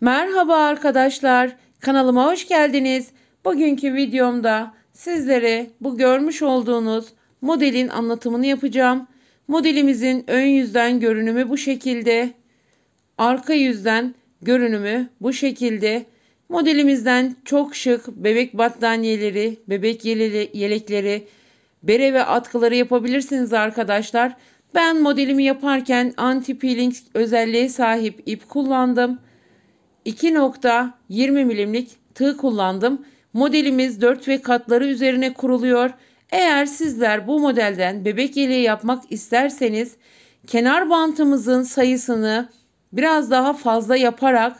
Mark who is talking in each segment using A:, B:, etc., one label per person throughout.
A: Merhaba arkadaşlar, kanalıma hoş geldiniz. Bugünkü videomda sizlere bu görmüş olduğunuz modelin anlatımını yapacağım. Modelimizin ön yüzden görünümü bu şekilde. Arka yüzden görünümü bu şekilde. Modelimizden çok şık bebek battaniyeleri, bebek yelekleri, bere ve atkıları yapabilirsiniz arkadaşlar. Ben modelimi yaparken anti-peeling özelliğe sahip ip kullandım. 2.20 milimlik tığ kullandım. Modelimiz 4 ve katları üzerine kuruluyor. Eğer sizler bu modelden bebek yeleği yapmak isterseniz kenar bantımızın sayısını biraz daha fazla yaparak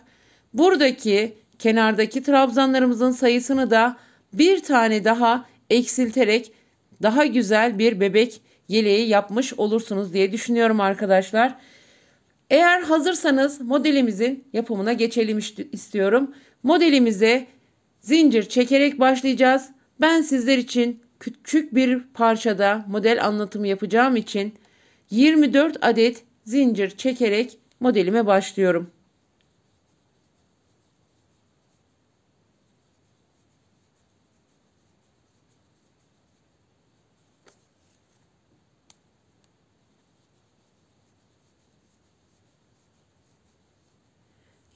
A: buradaki kenardaki trabzanlarımızın sayısını da bir tane daha eksilterek daha güzel bir bebek yeleği yapmış olursunuz diye düşünüyorum arkadaşlar. Eğer hazırsanız modelimizin yapımına geçelim istiyorum. Modelimize zincir çekerek başlayacağız. Ben sizler için küçük bir parçada model anlatımı yapacağım için 24 adet zincir çekerek modelime başlıyorum.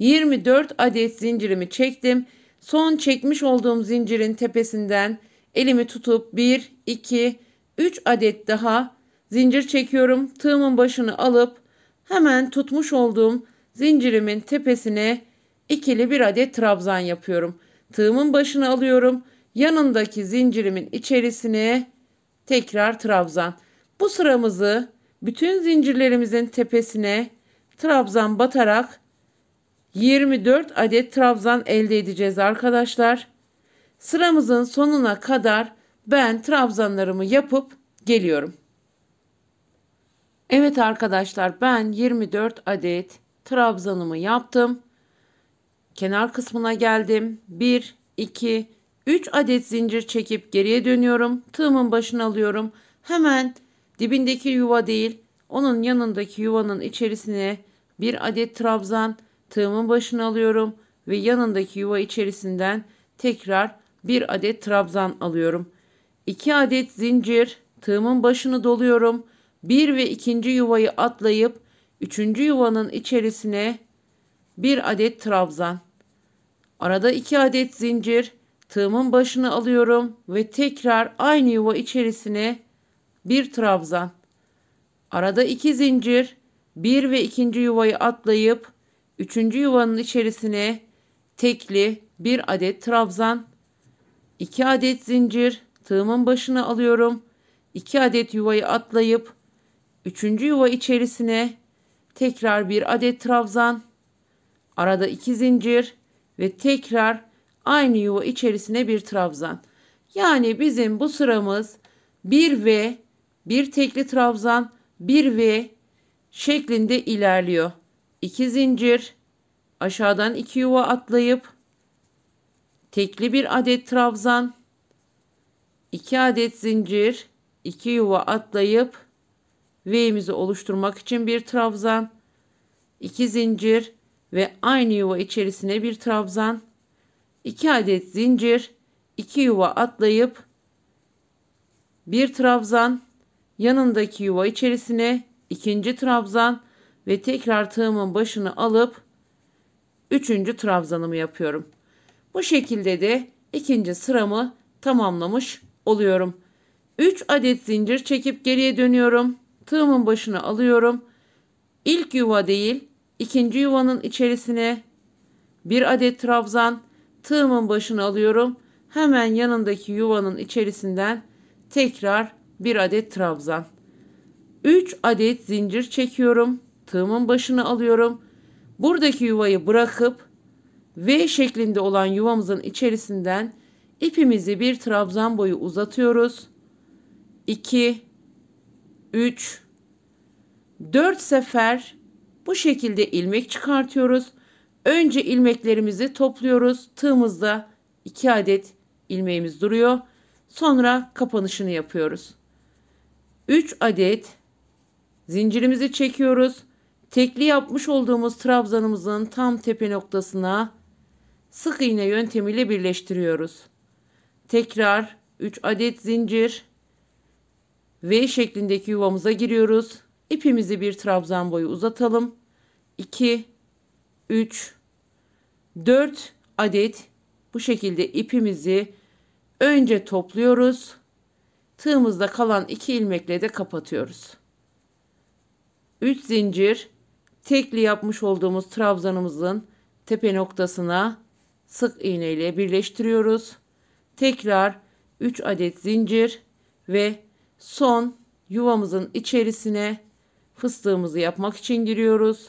A: 24 adet zincirimi çektim. Son çekmiş olduğum zincirin tepesinden elimi tutup 1, 2, 3 adet daha zincir çekiyorum. Tığımın başını alıp hemen tutmuş olduğum zincirimin tepesine ikili bir adet trabzan yapıyorum. Tığımın başını alıyorum. Yanındaki zincirimin içerisine tekrar trabzan. Bu sıramızı bütün zincirlerimizin tepesine trabzan batarak 24 adet trabzan elde edeceğiz arkadaşlar. Sıramızın sonuna kadar ben trabzanlarımı yapıp geliyorum. Evet arkadaşlar ben 24 adet trabzanımı yaptım. Kenar kısmına geldim. 1, 2, 3 adet zincir çekip geriye dönüyorum. Tığımın başına alıyorum. Hemen dibindeki yuva değil onun yanındaki yuvanın içerisine bir adet trabzan tığımın başına alıyorum ve yanındaki yuva içerisinden tekrar bir adet trabzan alıyorum. 2 adet zincir tığımın başını doluyorum. Bir ve ikinci yuvayı atlayıp üçüncü yuvanın içerisine bir adet trabzan. Arada iki adet zincir tığımın başını alıyorum ve tekrar aynı yuva içerisine bir trabzan. Arada iki zincir bir ve ikinci yuvayı atlayıp Üçüncü yuvanın içerisine tekli bir adet trabzan, iki adet zincir tığımın başına alıyorum. İki adet yuvayı atlayıp üçüncü yuva içerisine tekrar bir adet trabzan, arada iki zincir ve tekrar aynı yuva içerisine bir trabzan. Yani bizim bu sıramız 1 ve bir tekli trabzan 1 ve şeklinde ilerliyor. 2 zincir aşağıdan 2 yuva atlayıp tekli bir adet trabzan 2 adet zincir 2 yuva atlayıp V'mizi oluşturmak için bir trabzan 2 zincir ve aynı yuva içerisine bir trabzan 2 adet zincir 2 yuva atlayıp bir trabzan yanındaki yuva içerisine ikinci trabzan ve tekrar tığımın başını alıp üçüncü trabzanımı yapıyorum. Bu şekilde de ikinci sıramı tamamlamış oluyorum. 3 adet zincir çekip geriye dönüyorum. Tığımın başını alıyorum. İlk yuva değil, ikinci yuvanın içerisine bir adet trabzan tığımın başını alıyorum. Hemen yanındaki yuvanın içerisinden tekrar bir adet trabzan. 3 adet zincir çekiyorum tığımın başını alıyorum. Buradaki yuvayı bırakıp V şeklinde olan yuvamızın içerisinden ipimizi bir trabzan boyu uzatıyoruz. 2 3 4 sefer bu şekilde ilmek çıkartıyoruz. Önce ilmeklerimizi topluyoruz. Tığımızda 2 adet ilmeğimiz duruyor. Sonra kapanışını yapıyoruz. 3 adet zincirimizi çekiyoruz. Tekli yapmış olduğumuz trabzanımızın tam tepe noktasına sık iğne yöntemiyle birleştiriyoruz. Tekrar 3 adet zincir V şeklindeki yuvamıza giriyoruz. İpimizi bir trabzan boyu uzatalım. 2 3 4 adet bu şekilde ipimizi önce topluyoruz. Tığımızda kalan 2 ilmekle de kapatıyoruz. 3 zincir tekli yapmış olduğumuz trabzanımızın tepe noktasına sık iğne ile birleştiriyoruz. Tekrar 3 adet zincir ve son yuvamızın içerisine fıstığımızı yapmak için giriyoruz.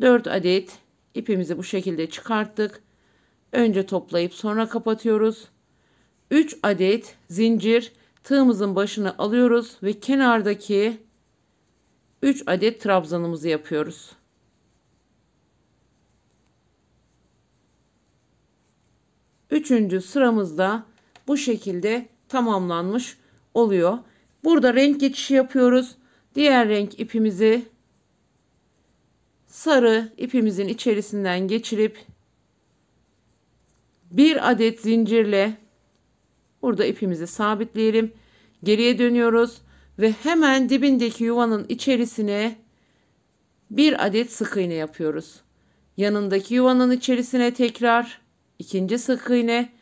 A: 4 adet ipimizi bu şekilde çıkarttık. Önce toplayıp sonra kapatıyoruz. 3 adet zincir tığımızın başına alıyoruz ve kenardaki 3 adet trabzanımızı yapıyoruz. Üçüncü sıramızda bu şekilde tamamlanmış oluyor. Burada renk geçişi yapıyoruz. Diğer renk ipimizi sarı ipimizin içerisinden geçirip bir adet zincirle burada ipimizi sabitleyelim. Geriye dönüyoruz ve hemen dibindeki yuvanın içerisine bir adet sık iğne yapıyoruz. Yanındaki yuvanın içerisine tekrar ikinci sık iğne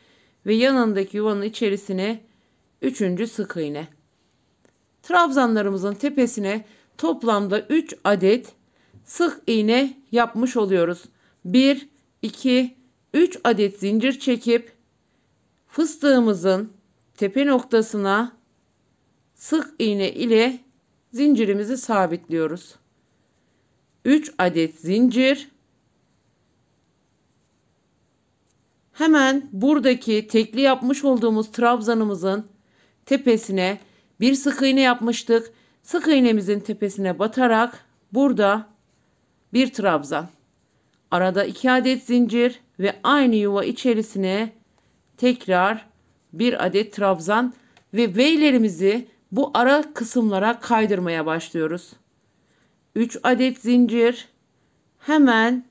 A: ve yanındaki yuvanın içerisine üçüncü sık iğne. Trabzanlarımızın tepesine toplamda 3 adet sık iğne yapmış oluyoruz. 1 2 3 adet zincir çekip fıstığımızın tepe noktasına sık iğne ile zincirimizi sabitliyoruz. 3 adet zincir. Hemen buradaki tekli yapmış olduğumuz trabzanımızın tepesine bir sık iğne yapmıştık. Sık iğnemizin tepesine batarak burada bir trabzan. Arada 2 adet zincir ve aynı yuva içerisine tekrar bir adet trabzan ve V'lerimizi bu ara kısımlara kaydırmaya başlıyoruz. 3 adet zincir hemen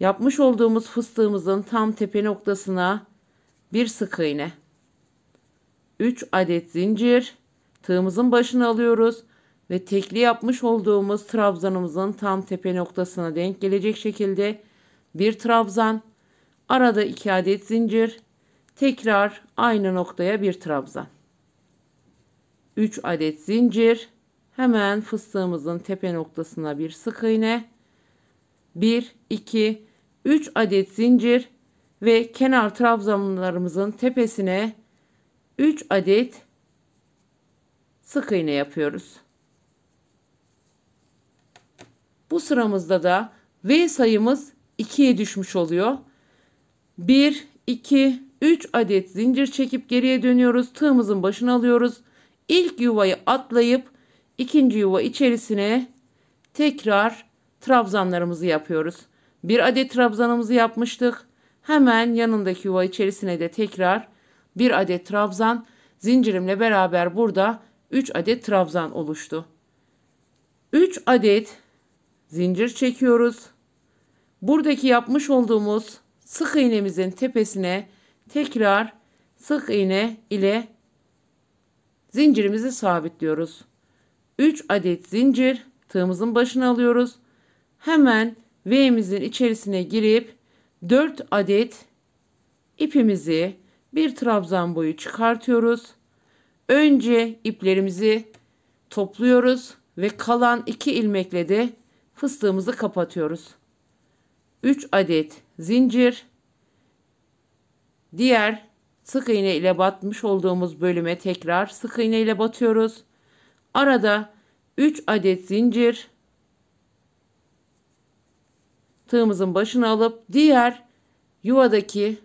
A: yapmış olduğumuz fıstığımızın tam tepe noktasına bir sık iğne. 3 adet zincir tığımızın başına alıyoruz ve tekli yapmış olduğumuz trabzanımızın tam tepe noktasına denk gelecek şekilde bir trabzan, arada 2 adet zincir, tekrar aynı noktaya bir trabzan. 3 adet zincir hemen fıstığımızın tepe noktasına bir sık iğne 1 2 3 adet zincir ve kenar trabzanlarımızın tepesine 3 adet sık iğne yapıyoruz. Bu sıramızda da V sayımız 2'ye düşmüş oluyor. 1 2 3 adet zincir çekip geriye dönüyoruz. Tığımızın başına alıyoruz ilk yuvayı atlayıp ikinci yuva içerisine tekrar trabzanlarımızı yapıyoruz. Bir adet trabzanımızı yapmıştık. Hemen yanındaki yuva içerisine de tekrar bir adet trabzan zincirimle beraber burada 3 adet trabzan oluştu. 3 adet zincir çekiyoruz. Buradaki yapmış olduğumuz sık iğnemizin tepesine tekrar sık iğne ile Zincirimizi sabitliyoruz. 3 adet zincir tığımızın başına alıyoruz. Hemen V'mizin içerisine girip 4 adet ipimizi bir trabzan boyu çıkartıyoruz. Önce iplerimizi topluyoruz ve kalan 2 ilmekle de fıstığımızı kapatıyoruz. 3 adet zincir diğer Sık iğne ile batmış olduğumuz bölüme tekrar sık iğne ile batıyoruz. Arada 3 adet zincir tığımızın başına alıp diğer yuvadaki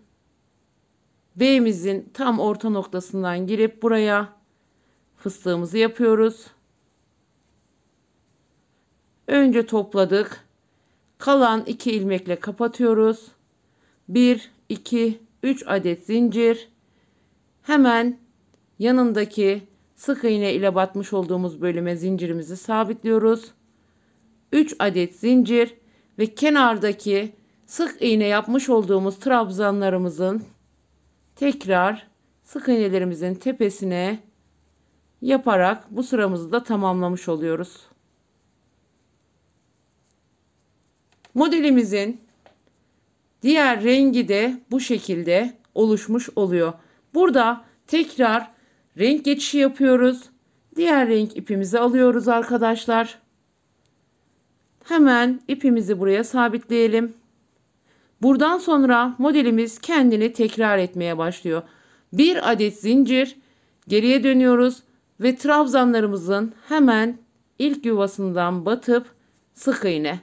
A: B'mizin tam orta noktasından girip buraya fıstığımızı yapıyoruz. Önce topladık. Kalan 2 ilmekle kapatıyoruz. 1 2 3 adet zincir Hemen yanındaki sık iğne ile batmış olduğumuz bölüme zincirimizi sabitliyoruz. 3 adet zincir ve kenardaki sık iğne yapmış olduğumuz trabzanlarımızın tekrar sık iğnelerimizin tepesine yaparak bu sıramızı da tamamlamış oluyoruz. Modelimizin diğer rengi de bu şekilde oluşmuş oluyor. Burada tekrar renk geçişi yapıyoruz. Diğer renk ipimizi alıyoruz arkadaşlar. Hemen ipimizi buraya sabitleyelim. Buradan sonra modelimiz kendini tekrar etmeye başlıyor. Bir adet zincir geriye dönüyoruz ve trabzanlarımızın hemen ilk yuvasından batıp sık iğne.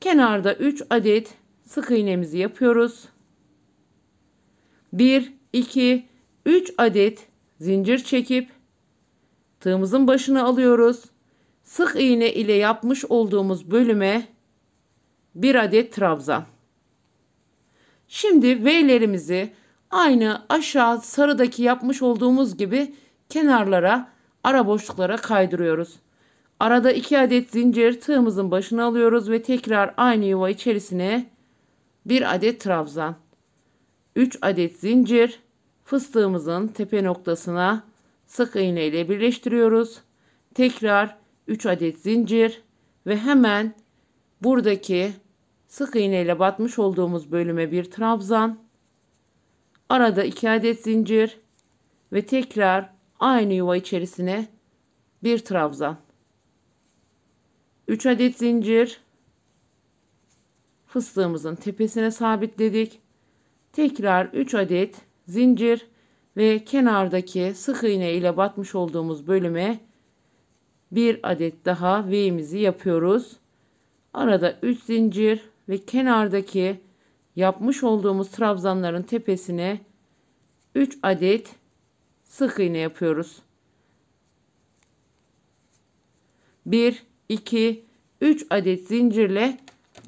A: Kenarda 3 adet sık iğnemizi yapıyoruz. 1 2 3 adet zincir çekip tığımızın başına alıyoruz. Sık iğne ile yapmış olduğumuz bölüme 1 adet trabzan. Şimdi V'lerimizi aynı aşağı sarıdaki yapmış olduğumuz gibi kenarlara, ara boşluklara kaydırıyoruz. Arada 2 adet zincir tığımızın başına alıyoruz ve tekrar aynı yuva içerisine 1 adet trabzan. 3 adet zincir fıstığımızın tepe noktasına sık iğne ile birleştiriyoruz. Tekrar 3 adet zincir ve hemen buradaki sık iğne ile batmış olduğumuz bölüme bir trabzan. Arada 2 adet zincir ve tekrar aynı yuva içerisine bir trabzan. 3 adet zincir fıstığımızın tepesine sabitledik. Tekrar 3 adet zincir ve kenardaki sık iğne ile batmış olduğumuz bölüme bir adet daha V'mizi yapıyoruz. Arada 3 zincir ve kenardaki yapmış olduğumuz trabzanların tepesine 3 adet sık iğne yapıyoruz. 1 2 3 adet zincirle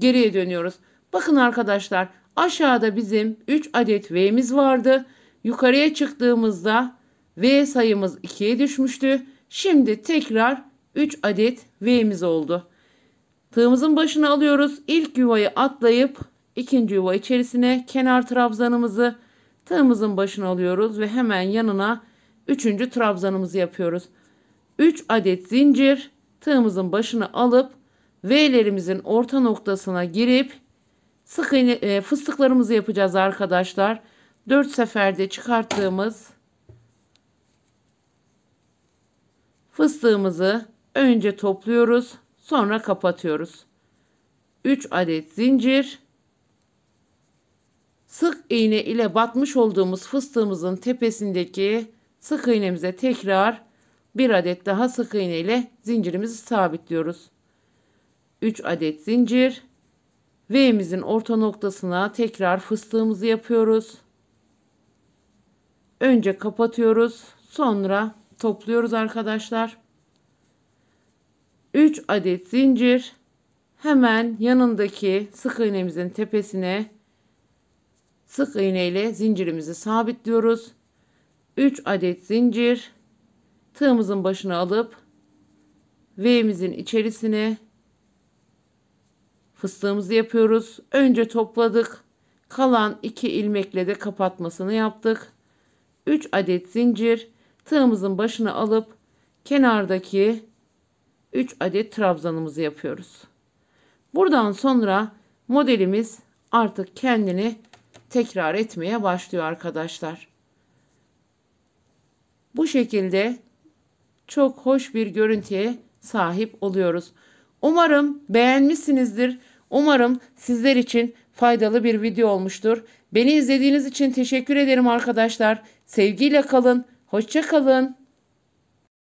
A: geriye dönüyoruz. Bakın arkadaşlar Aşağıda bizim 3 adet V'miz vardı. Yukarıya çıktığımızda V sayımız 2'ye düşmüştü. Şimdi tekrar 3 adet V'miz oldu. Tığımızın başına alıyoruz. İlk yuvayı atlayıp ikinci yuva içerisine kenar trabzanımızı tığımızın başına alıyoruz ve hemen yanına 3. trabzanımızı yapıyoruz. 3 adet zincir tığımızın başına alıp V'lerimizin orta noktasına girip Sık iğne e, fıstıklarımızı yapacağız arkadaşlar. 4 seferde çıkarttığımız fıstığımızı önce topluyoruz, sonra kapatıyoruz. 3 adet zincir sık iğne ile batmış olduğumuz fıstığımızın tepesindeki sık iğnemize tekrar bir adet daha sık iğne ile zincirimizi sabitliyoruz. 3 adet zincir V'mizin orta noktasına tekrar fıstığımızı yapıyoruz. Önce kapatıyoruz. Sonra topluyoruz arkadaşlar. 3 adet zincir hemen yanındaki sık iğnemizin tepesine sık iğne ile zincirimizi sabitliyoruz. 3 adet zincir tığımızın başına alıp V'mizin içerisine Fıstığımızı yapıyoruz. Önce topladık. Kalan 2 ilmekle de kapatmasını yaptık. 3 adet zincir tığımızın başına alıp kenardaki 3 adet trabzanımızı yapıyoruz. Buradan sonra modelimiz artık kendini tekrar etmeye başlıyor arkadaşlar. Bu şekilde çok hoş bir görüntüye sahip oluyoruz. Umarım beğenmişsinizdir. Umarım sizler için faydalı bir video olmuştur. Beni izlediğiniz için teşekkür ederim arkadaşlar. Sevgiyle kalın, hoşça kalın.